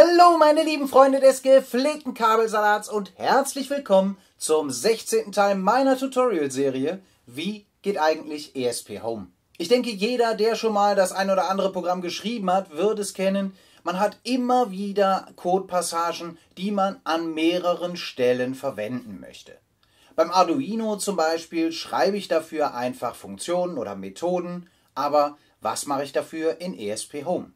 Hallo meine lieben Freunde des gepflegten Kabelsalats und herzlich willkommen zum 16. Teil meiner Tutorial-Serie Wie geht eigentlich ESP Home? Ich denke, jeder, der schon mal das ein oder andere Programm geschrieben hat, wird es kennen. Man hat immer wieder Codepassagen, die man an mehreren Stellen verwenden möchte. Beim Arduino zum Beispiel schreibe ich dafür einfach Funktionen oder Methoden, aber was mache ich dafür in ESP Home?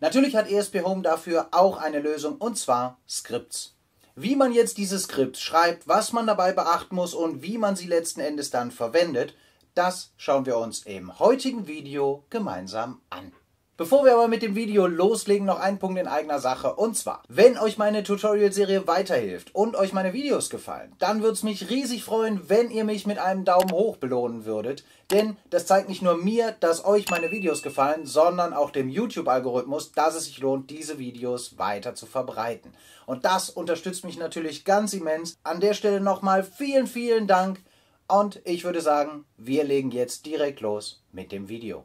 Natürlich hat ESP Home dafür auch eine Lösung und zwar Skripts. Wie man jetzt diese Skripts schreibt, was man dabei beachten muss und wie man sie letzten Endes dann verwendet, das schauen wir uns im heutigen Video gemeinsam an. Bevor wir aber mit dem Video loslegen, noch ein Punkt in eigener Sache. Und zwar, wenn euch meine Tutorial-Serie weiterhilft und euch meine Videos gefallen, dann würde es mich riesig freuen, wenn ihr mich mit einem Daumen hoch belohnen würdet. Denn das zeigt nicht nur mir, dass euch meine Videos gefallen, sondern auch dem YouTube-Algorithmus, dass es sich lohnt, diese Videos weiter zu verbreiten. Und das unterstützt mich natürlich ganz immens. An der Stelle nochmal vielen, vielen Dank. Und ich würde sagen, wir legen jetzt direkt los mit dem Video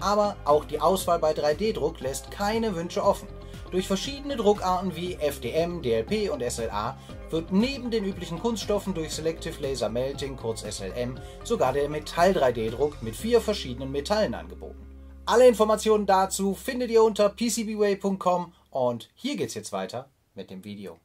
aber auch die Auswahl bei 3D-Druck lässt keine Wünsche offen. Durch verschiedene Druckarten wie FDM, DLP und SLA wird neben den üblichen Kunststoffen durch Selective Laser Melting, kurz SLM, sogar der Metall-3D-Druck mit vier verschiedenen Metallen angeboten. Alle Informationen dazu findet ihr unter pcbway.com und hier geht's jetzt weiter mit dem Video.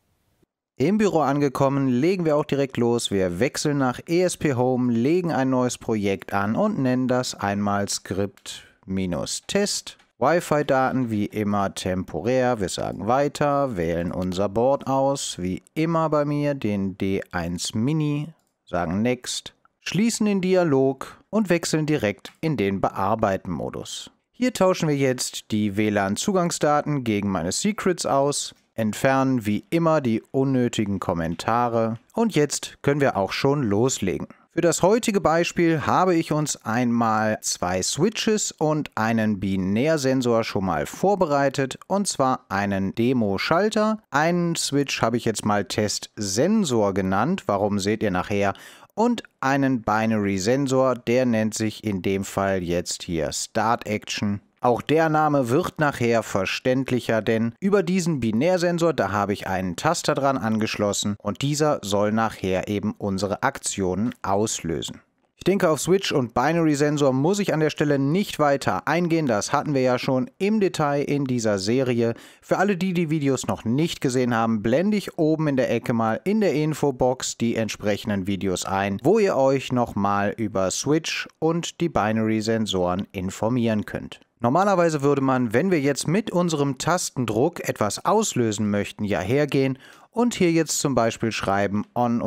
Im Büro angekommen, legen wir auch direkt los. Wir wechseln nach ESP Home, legen ein neues Projekt an und nennen das einmal Skript minus Test. Wi-Fi-Daten wie immer temporär. Wir sagen weiter, wählen unser Board aus, wie immer bei mir, den D1 Mini, sagen Next, schließen den Dialog und wechseln direkt in den Bearbeiten-Modus. Hier tauschen wir jetzt die WLAN-Zugangsdaten gegen meine Secrets aus, entfernen wie immer die unnötigen Kommentare und jetzt können wir auch schon loslegen. Für das heutige Beispiel habe ich uns einmal zwei Switches und einen Binärsensor schon mal vorbereitet, und zwar einen Demo-Schalter. Einen Switch habe ich jetzt mal Test-Sensor genannt, warum seht ihr nachher, und einen Binary-Sensor, der nennt sich in dem Fall jetzt hier Start Action. Auch der Name wird nachher verständlicher, denn über diesen Binärsensor, da habe ich einen Taster dran angeschlossen und dieser soll nachher eben unsere Aktionen auslösen. Ich denke, auf Switch und Binary Sensor muss ich an der Stelle nicht weiter eingehen. Das hatten wir ja schon im Detail in dieser Serie. Für alle, die die Videos noch nicht gesehen haben, blende ich oben in der Ecke mal in der Infobox die entsprechenden Videos ein, wo ihr euch nochmal über Switch und die Binary Sensoren informieren könnt. Normalerweise würde man, wenn wir jetzt mit unserem Tastendruck etwas auslösen möchten, ja hergehen und hier jetzt zum Beispiel schreiben on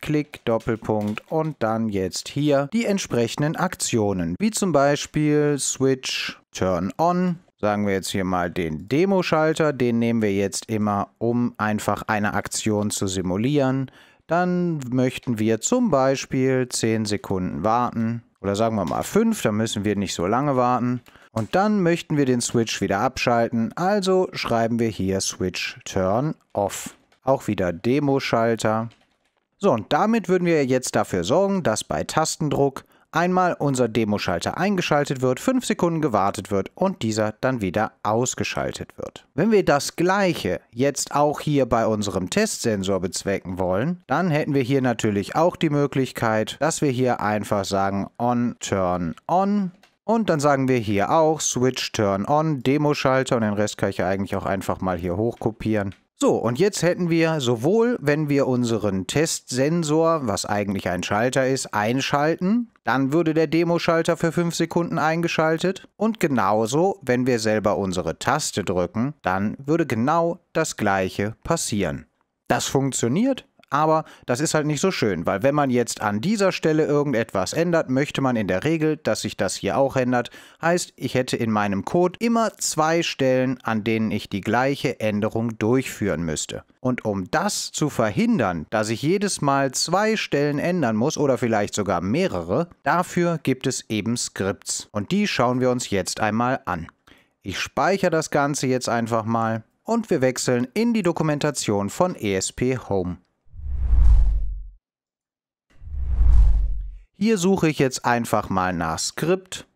klick Doppelpunkt und dann jetzt hier die entsprechenden Aktionen, wie zum Beispiel switch turn on. Sagen wir jetzt hier mal den Demo-Schalter, den nehmen wir jetzt immer, um einfach eine Aktion zu simulieren. Dann möchten wir zum Beispiel 10 Sekunden warten. Oder sagen wir mal 5, da müssen wir nicht so lange warten. Und dann möchten wir den Switch wieder abschalten, also schreiben wir hier Switch Turn Off. Auch wieder Demo-Schalter. So, und damit würden wir jetzt dafür sorgen, dass bei Tastendruck einmal unser Demoschalter eingeschaltet wird, 5 Sekunden gewartet wird und dieser dann wieder ausgeschaltet wird. Wenn wir das gleiche jetzt auch hier bei unserem Testsensor bezwecken wollen, dann hätten wir hier natürlich auch die Möglichkeit, dass wir hier einfach sagen on turn on und dann sagen wir hier auch Switch Turn On, Demo-Schalter und den Rest kann ich ja eigentlich auch einfach mal hier hochkopieren. So, und jetzt hätten wir sowohl, wenn wir unseren Testsensor, was eigentlich ein Schalter ist, einschalten, dann würde der Demoschalter für 5 Sekunden eingeschaltet und genauso, wenn wir selber unsere Taste drücken, dann würde genau das gleiche passieren. Das funktioniert aber das ist halt nicht so schön, weil wenn man jetzt an dieser Stelle irgendetwas ändert, möchte man in der Regel, dass sich das hier auch ändert. Heißt, ich hätte in meinem Code immer zwei Stellen, an denen ich die gleiche Änderung durchführen müsste. Und um das zu verhindern, dass ich jedes Mal zwei Stellen ändern muss oder vielleicht sogar mehrere, dafür gibt es eben Scripts. Und die schauen wir uns jetzt einmal an. Ich speichere das Ganze jetzt einfach mal und wir wechseln in die Dokumentation von ESP Home. Hier suche ich jetzt einfach mal nach Skript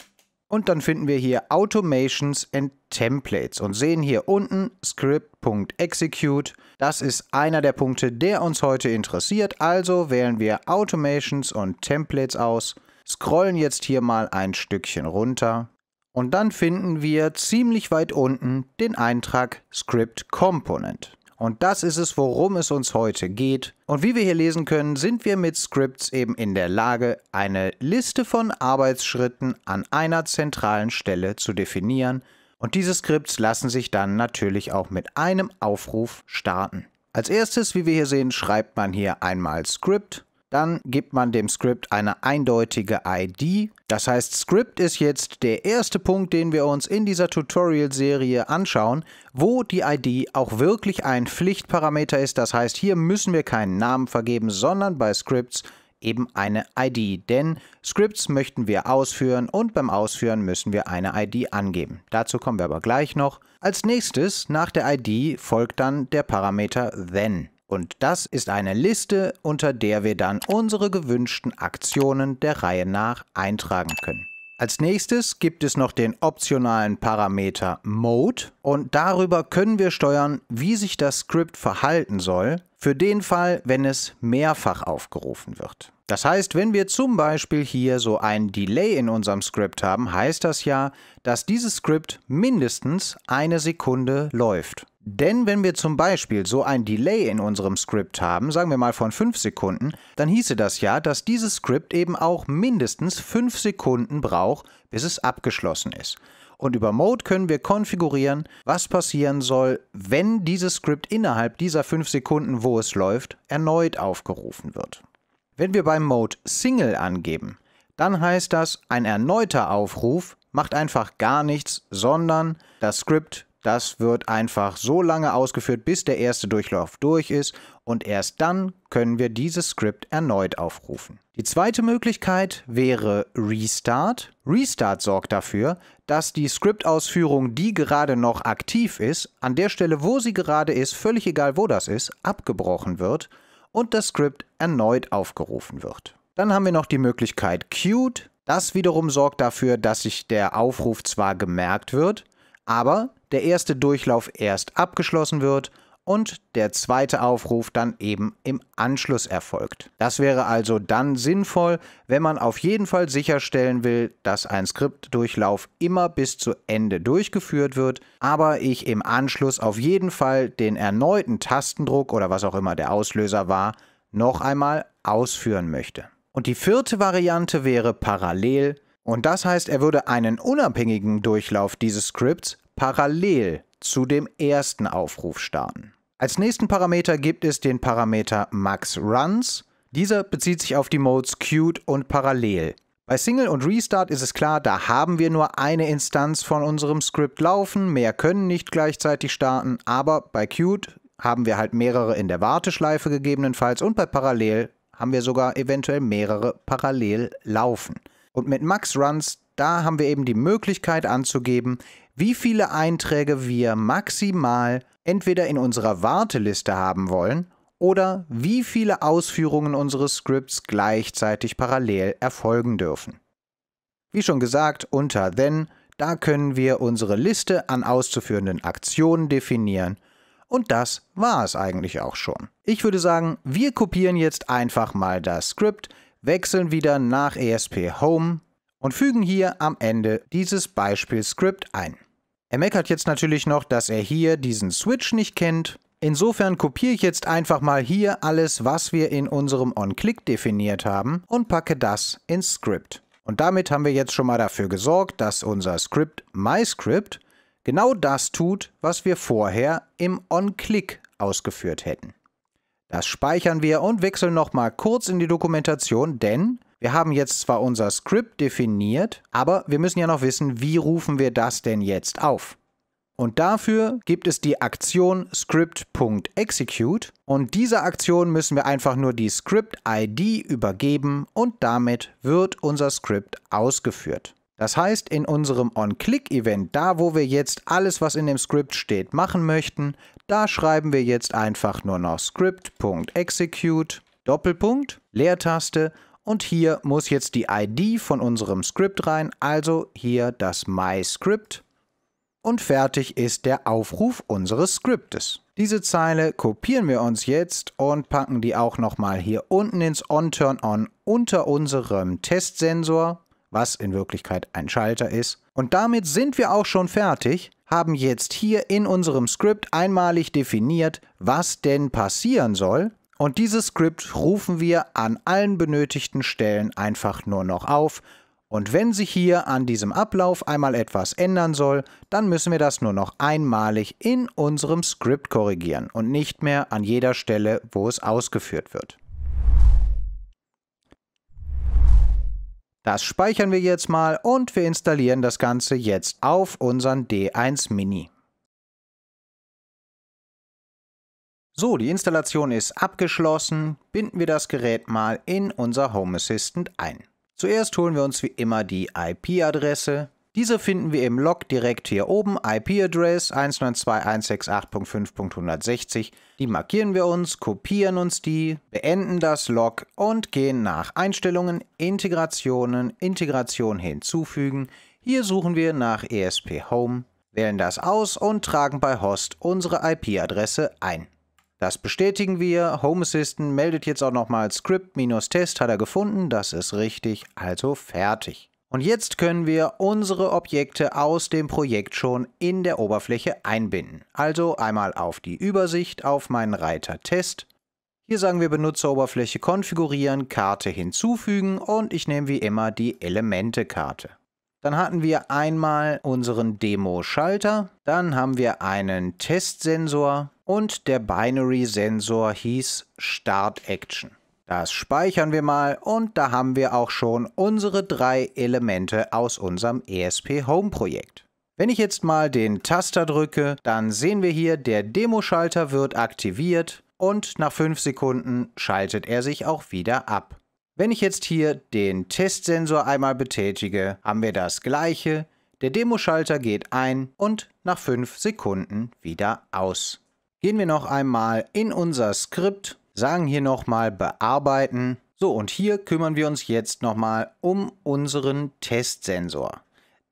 und dann finden wir hier Automations and Templates und sehen hier unten script.execute. Das ist einer der Punkte, der uns heute interessiert. Also wählen wir Automations und Templates aus, scrollen jetzt hier mal ein Stückchen runter und dann finden wir ziemlich weit unten den Eintrag Script Component. Und das ist es, worum es uns heute geht. Und wie wir hier lesen können, sind wir mit Scripts eben in der Lage, eine Liste von Arbeitsschritten an einer zentralen Stelle zu definieren. Und diese Scripts lassen sich dann natürlich auch mit einem Aufruf starten. Als erstes, wie wir hier sehen, schreibt man hier einmal Script dann gibt man dem Script eine eindeutige ID. Das heißt, Script ist jetzt der erste Punkt, den wir uns in dieser Tutorial-Serie anschauen, wo die ID auch wirklich ein Pflichtparameter ist. Das heißt, hier müssen wir keinen Namen vergeben, sondern bei Scripts eben eine ID, denn Scripts möchten wir ausführen und beim Ausführen müssen wir eine ID angeben. Dazu kommen wir aber gleich noch. Als nächstes nach der ID folgt dann der Parameter then. Und das ist eine Liste, unter der wir dann unsere gewünschten Aktionen der Reihe nach eintragen können. Als nächstes gibt es noch den optionalen Parameter Mode und darüber können wir steuern, wie sich das Script verhalten soll, für den Fall, wenn es mehrfach aufgerufen wird. Das heißt, wenn wir zum Beispiel hier so ein Delay in unserem Script haben, heißt das ja, dass dieses Script mindestens eine Sekunde läuft. Denn wenn wir zum Beispiel so ein Delay in unserem Script haben, sagen wir mal von 5 Sekunden, dann hieße das ja, dass dieses Script eben auch mindestens 5 Sekunden braucht, bis es abgeschlossen ist. Und über Mode können wir konfigurieren, was passieren soll, wenn dieses Script innerhalb dieser 5 Sekunden, wo es läuft, erneut aufgerufen wird. Wenn wir beim Mode Single angeben, dann heißt das, ein erneuter Aufruf macht einfach gar nichts, sondern das Script das wird einfach so lange ausgeführt, bis der erste Durchlauf durch ist und erst dann können wir dieses Skript erneut aufrufen. Die zweite Möglichkeit wäre Restart. Restart sorgt dafür, dass die Skriptausführung, die gerade noch aktiv ist, an der Stelle, wo sie gerade ist, völlig egal wo das ist, abgebrochen wird und das Skript erneut aufgerufen wird. Dann haben wir noch die Möglichkeit Queued. Das wiederum sorgt dafür, dass sich der Aufruf zwar gemerkt wird, aber der erste Durchlauf erst abgeschlossen wird und der zweite Aufruf dann eben im Anschluss erfolgt. Das wäre also dann sinnvoll, wenn man auf jeden Fall sicherstellen will, dass ein Skriptdurchlauf immer bis zu Ende durchgeführt wird, aber ich im Anschluss auf jeden Fall den erneuten Tastendruck oder was auch immer der Auslöser war, noch einmal ausführen möchte. Und die vierte Variante wäre parallel und das heißt, er würde einen unabhängigen Durchlauf dieses Scripts parallel zu dem ersten Aufruf starten. Als nächsten Parameter gibt es den Parameter maxRuns. Dieser bezieht sich auf die Modes queued und parallel. Bei Single und Restart ist es klar, da haben wir nur eine Instanz von unserem Script laufen, mehr können nicht gleichzeitig starten, aber bei queued haben wir halt mehrere in der Warteschleife gegebenenfalls und bei parallel haben wir sogar eventuell mehrere parallel laufen. Und mit Max Runs, da haben wir eben die Möglichkeit anzugeben, wie viele Einträge wir maximal entweder in unserer Warteliste haben wollen oder wie viele Ausführungen unseres Scripts gleichzeitig parallel erfolgen dürfen. Wie schon gesagt, unter Then, da können wir unsere Liste an auszuführenden Aktionen definieren und das war es eigentlich auch schon. Ich würde sagen, wir kopieren jetzt einfach mal das Script, wechseln wieder nach ESP Home und fügen hier am Ende dieses Beispiel-Script ein. Er meckert jetzt natürlich noch, dass er hier diesen Switch nicht kennt. Insofern kopiere ich jetzt einfach mal hier alles, was wir in unserem OnClick definiert haben und packe das ins Script. Und damit haben wir jetzt schon mal dafür gesorgt, dass unser Script MyScript genau das tut, was wir vorher im OnClick ausgeführt hätten. Das speichern wir und wechseln nochmal kurz in die Dokumentation, denn wir haben jetzt zwar unser Script definiert, aber wir müssen ja noch wissen, wie rufen wir das denn jetzt auf. Und dafür gibt es die Aktion script.execute und dieser Aktion müssen wir einfach nur die Script-ID übergeben und damit wird unser Script ausgeführt. Das heißt, in unserem On-Click-Event, da wo wir jetzt alles, was in dem Script steht, machen möchten, da schreiben wir jetzt einfach nur noch script.execute, Doppelpunkt, Leertaste und hier muss jetzt die ID von unserem Script rein, also hier das MyScript und fertig ist der Aufruf unseres Skriptes. Diese Zeile kopieren wir uns jetzt und packen die auch nochmal hier unten ins OnTurnOn unter unserem Testsensor was in Wirklichkeit ein Schalter ist. Und damit sind wir auch schon fertig, haben jetzt hier in unserem Skript einmalig definiert, was denn passieren soll. Und dieses Skript rufen wir an allen benötigten Stellen einfach nur noch auf. Und wenn sich hier an diesem Ablauf einmal etwas ändern soll, dann müssen wir das nur noch einmalig in unserem Skript korrigieren und nicht mehr an jeder Stelle, wo es ausgeführt wird. Das speichern wir jetzt mal und wir installieren das Ganze jetzt auf unseren D1 Mini. So, die Installation ist abgeschlossen. Binden wir das Gerät mal in unser Home Assistant ein. Zuerst holen wir uns wie immer die IP-Adresse. Diese finden wir im Log direkt hier oben, IP-Address 192.168.5.160. Die markieren wir uns, kopieren uns die, beenden das Log und gehen nach Einstellungen, Integrationen, Integration hinzufügen. Hier suchen wir nach ESP Home, wählen das aus und tragen bei Host unsere IP-Adresse ein. Das bestätigen wir. Home Assistant meldet jetzt auch nochmal Script-Test hat er gefunden. Das ist richtig, also fertig. Und jetzt können wir unsere Objekte aus dem Projekt schon in der Oberfläche einbinden. Also einmal auf die Übersicht, auf meinen Reiter Test. Hier sagen wir Benutzeroberfläche konfigurieren, Karte hinzufügen und ich nehme wie immer die Elemente-Karte. Dann hatten wir einmal unseren Demo-Schalter, dann haben wir einen Testsensor und der Binary-Sensor hieß Start Action. Das speichern wir mal und da haben wir auch schon unsere drei Elemente aus unserem ESP Home Projekt. Wenn ich jetzt mal den Taster drücke, dann sehen wir hier, der Demoschalter wird aktiviert und nach 5 Sekunden schaltet er sich auch wieder ab. Wenn ich jetzt hier den Testsensor einmal betätige, haben wir das gleiche. Der Demoschalter geht ein und nach 5 Sekunden wieder aus. Gehen wir noch einmal in unser Skript sagen hier nochmal bearbeiten. So, und hier kümmern wir uns jetzt nochmal um unseren Testsensor.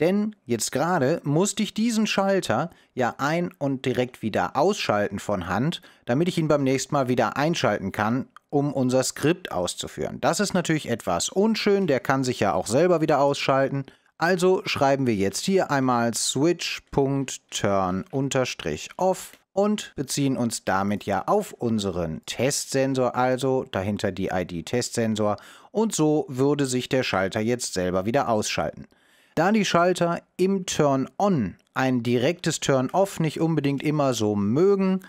Denn jetzt gerade musste ich diesen Schalter ja ein- und direkt wieder ausschalten von Hand, damit ich ihn beim nächsten Mal wieder einschalten kann, um unser Skript auszuführen. Das ist natürlich etwas unschön, der kann sich ja auch selber wieder ausschalten. Also schreiben wir jetzt hier einmal switch.turn-off und beziehen uns damit ja auf unseren Testsensor, also dahinter die ID Testsensor und so würde sich der Schalter jetzt selber wieder ausschalten. Da die Schalter im Turn-On ein direktes Turn-Off nicht unbedingt immer so mögen,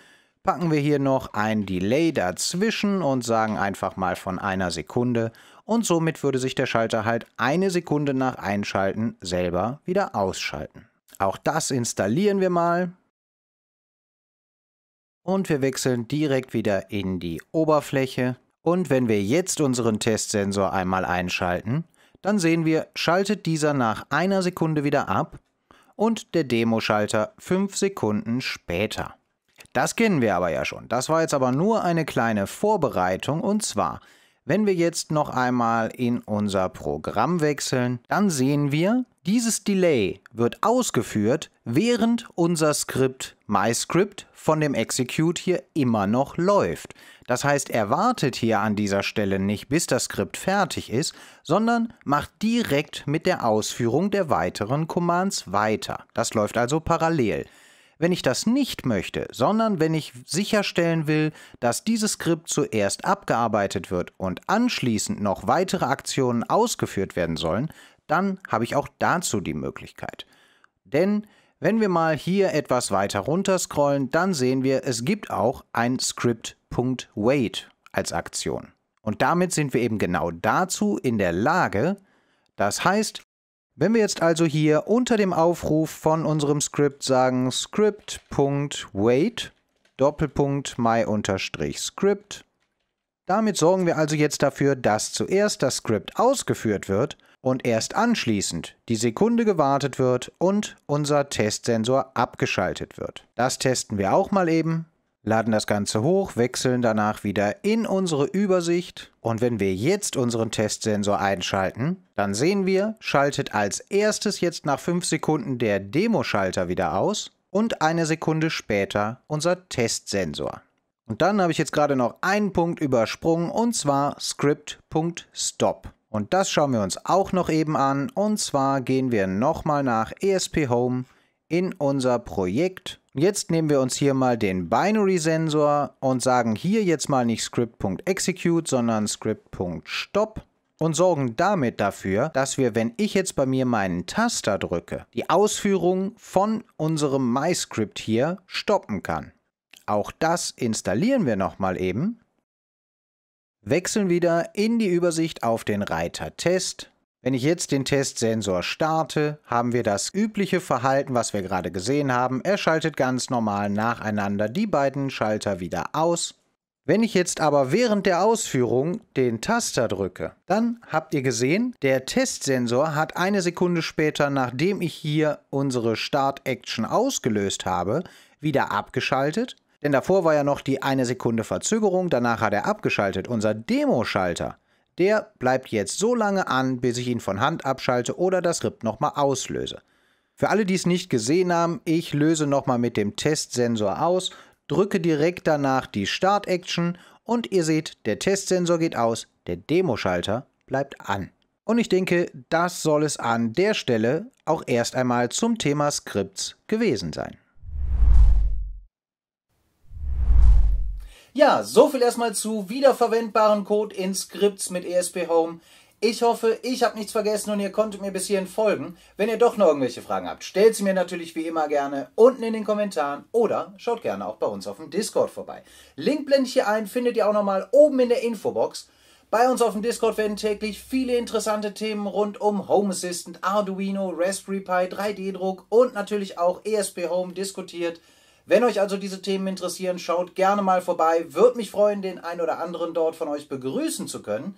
packen wir hier noch ein Delay dazwischen und sagen einfach mal von einer Sekunde und somit würde sich der Schalter halt eine Sekunde nach Einschalten selber wieder ausschalten. Auch das installieren wir mal und wir wechseln direkt wieder in die Oberfläche. Und wenn wir jetzt unseren Testsensor einmal einschalten, dann sehen wir, schaltet dieser nach einer Sekunde wieder ab und der Demo-Schalter 5 Sekunden später. Das kennen wir aber ja schon. Das war jetzt aber nur eine kleine Vorbereitung und zwar wenn wir jetzt noch einmal in unser Programm wechseln, dann sehen wir, dieses Delay wird ausgeführt, während unser Skript MyScript von dem Execute hier immer noch läuft. Das heißt, er wartet hier an dieser Stelle nicht, bis das Skript fertig ist, sondern macht direkt mit der Ausführung der weiteren Commands weiter. Das läuft also parallel. Wenn ich das nicht möchte, sondern wenn ich sicherstellen will, dass dieses Skript zuerst abgearbeitet wird und anschließend noch weitere Aktionen ausgeführt werden sollen, dann habe ich auch dazu die Möglichkeit. Denn wenn wir mal hier etwas weiter runter scrollen, dann sehen wir, es gibt auch ein Script.wait als Aktion. Und damit sind wir eben genau dazu in der Lage, das heißt, wenn wir jetzt also hier unter dem Aufruf von unserem Script sagen script.wait Doppelpunkt my unterstrich script. Damit sorgen wir also jetzt dafür, dass zuerst das Script ausgeführt wird und erst anschließend die Sekunde gewartet wird und unser Testsensor abgeschaltet wird. Das testen wir auch mal eben laden das Ganze hoch, wechseln danach wieder in unsere Übersicht und wenn wir jetzt unseren Testsensor einschalten, dann sehen wir, schaltet als erstes jetzt nach 5 Sekunden der Demoschalter wieder aus und eine Sekunde später unser Testsensor. Und dann habe ich jetzt gerade noch einen Punkt übersprungen und zwar script.stop. Und das schauen wir uns auch noch eben an und zwar gehen wir nochmal nach ESP Home in unser Projekt Jetzt nehmen wir uns hier mal den Binary-Sensor und sagen hier jetzt mal nicht script.execute, sondern script.stop und sorgen damit dafür, dass wir, wenn ich jetzt bei mir meinen Taster drücke, die Ausführung von unserem MyScript hier stoppen kann. Auch das installieren wir nochmal eben, wechseln wieder in die Übersicht auf den Reiter Test wenn ich jetzt den Testsensor starte, haben wir das übliche Verhalten, was wir gerade gesehen haben. Er schaltet ganz normal nacheinander die beiden Schalter wieder aus. Wenn ich jetzt aber während der Ausführung den Taster drücke, dann habt ihr gesehen, der Testsensor hat eine Sekunde später, nachdem ich hier unsere Start-Action ausgelöst habe, wieder abgeschaltet. Denn davor war ja noch die eine Sekunde Verzögerung, danach hat er abgeschaltet. Unser Demo-Schalter der bleibt jetzt so lange an, bis ich ihn von Hand abschalte oder das RIP nochmal auslöse. Für alle, die es nicht gesehen haben, ich löse nochmal mit dem Testsensor aus, drücke direkt danach die Start-Action und ihr seht, der Testsensor geht aus, der Demoschalter bleibt an. Und ich denke, das soll es an der Stelle auch erst einmal zum Thema Skripts gewesen sein. Ja, so viel erstmal zu wiederverwendbaren Code in Scripts mit ESP Home. Ich hoffe, ich habe nichts vergessen und ihr konntet mir bis hierhin folgen. Wenn ihr doch noch irgendwelche Fragen habt, stellt sie mir natürlich wie immer gerne unten in den Kommentaren oder schaut gerne auch bei uns auf dem Discord vorbei. Link blende ich hier ein, findet ihr auch nochmal oben in der Infobox. Bei uns auf dem Discord werden täglich viele interessante Themen rund um Home Assistant, Arduino, Raspberry Pi, 3D-Druck und natürlich auch ESP Home diskutiert. Wenn euch also diese Themen interessieren, schaut gerne mal vorbei. Würde mich freuen, den ein oder anderen dort von euch begrüßen zu können.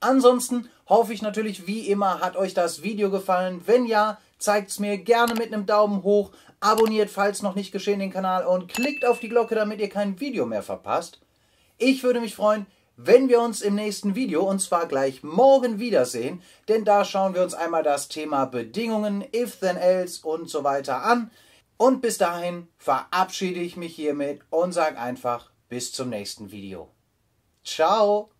Ansonsten hoffe ich natürlich wie immer, hat euch das Video gefallen. Wenn ja, zeigt es mir gerne mit einem Daumen hoch, abonniert, falls noch nicht geschehen, den Kanal und klickt auf die Glocke, damit ihr kein Video mehr verpasst. Ich würde mich freuen, wenn wir uns im nächsten Video, und zwar gleich morgen wiedersehen, denn da schauen wir uns einmal das Thema Bedingungen, If, Then, Else und so weiter an. Und bis dahin verabschiede ich mich hiermit und sage einfach bis zum nächsten Video. Ciao!